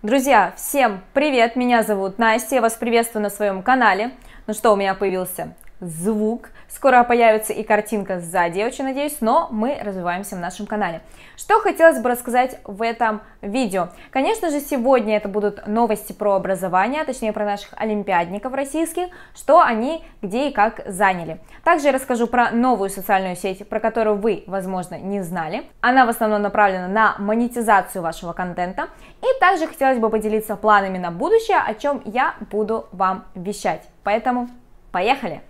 Друзья, всем привет! Меня зовут Настя, я вас приветствую на своем канале. Ну что, у меня появился звук. Скоро появится и картинка сзади, я очень надеюсь, но мы развиваемся в нашем канале. Что хотелось бы рассказать в этом видео? Конечно же, сегодня это будут новости про образование, а точнее про наших олимпиадников российских, что они где и как заняли. Также я расскажу про новую социальную сеть, про которую вы, возможно, не знали. Она в основном направлена на монетизацию вашего контента. И также хотелось бы поделиться планами на будущее, о чем я буду вам вещать. Поэтому поехали!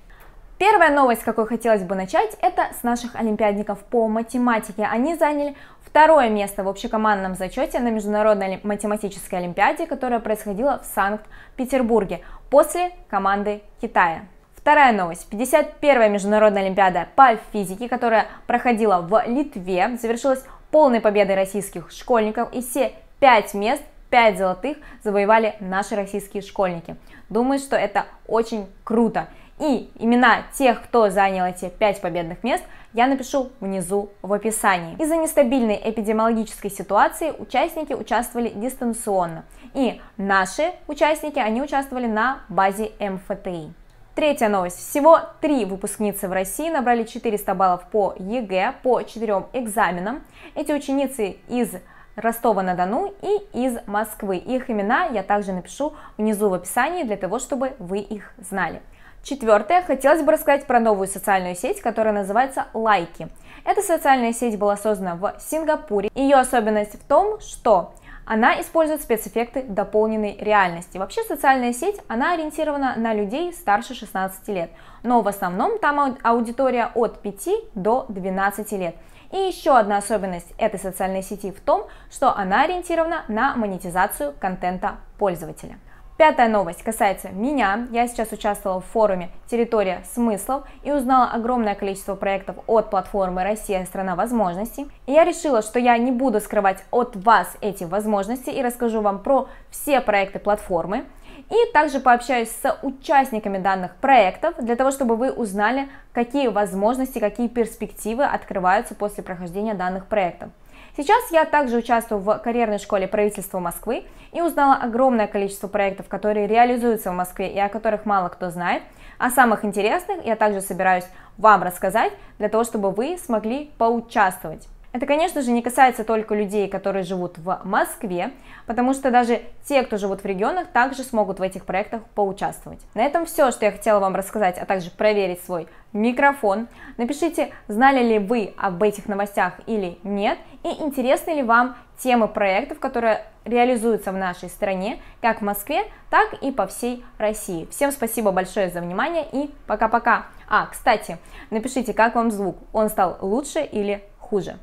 Первая новость, с какой хотелось бы начать, это с наших олимпиадников по математике. Они заняли второе место в общекомандном зачете на Международной математической олимпиаде, которая происходила в Санкт-Петербурге после команды Китая. Вторая новость. 51-я международная олимпиада по физике, которая проходила в Литве, завершилась полной победой российских школьников, и все пять мест пять золотых завоевали наши российские школьники. Думаю, что это очень круто. И имена тех, кто занял эти 5 победных мест, я напишу внизу в описании. Из-за нестабильной эпидемиологической ситуации участники участвовали дистанционно. И наши участники, они участвовали на базе МФТИ. Третья новость. Всего три выпускницы в России набрали 400 баллов по ЕГЭ, по четырем экзаменам. Эти ученицы из Ростова-на-Дону и из Москвы. Их имена я также напишу внизу в описании для того, чтобы вы их знали. Четвертое, хотелось бы рассказать про новую социальную сеть, которая называется «Лайки». Эта социальная сеть была создана в Сингапуре. Ее особенность в том, что она использует спецэффекты дополненной реальности. Вообще социальная сеть, она ориентирована на людей старше 16 лет, но в основном там аудитория от 5 до 12 лет. И еще одна особенность этой социальной сети в том, что она ориентирована на монетизацию контента пользователя. Пятая новость касается меня. Я сейчас участвовала в форуме «Территория смыслов» и узнала огромное количество проектов от платформы «Россия – страна возможностей». И я решила, что я не буду скрывать от вас эти возможности и расскажу вам про все проекты платформы. И также пообщаюсь с участниками данных проектов, для того, чтобы вы узнали, какие возможности, какие перспективы открываются после прохождения данных проектов. Сейчас я также участвую в карьерной школе правительства Москвы и узнала огромное количество проектов, которые реализуются в Москве и о которых мало кто знает. О самых интересных я также собираюсь вам рассказать, для того, чтобы вы смогли поучаствовать. Это, конечно же, не касается только людей, которые живут в Москве, потому что даже те, кто живут в регионах, также смогут в этих проектах поучаствовать. На этом все, что я хотела вам рассказать, а также проверить свой микрофон. Напишите, знали ли вы об этих новостях или нет, и интересны ли вам темы проектов, которые реализуются в нашей стране, как в Москве, так и по всей России. Всем спасибо большое за внимание и пока-пока. А, кстати, напишите, как вам звук, он стал лучше или хуже.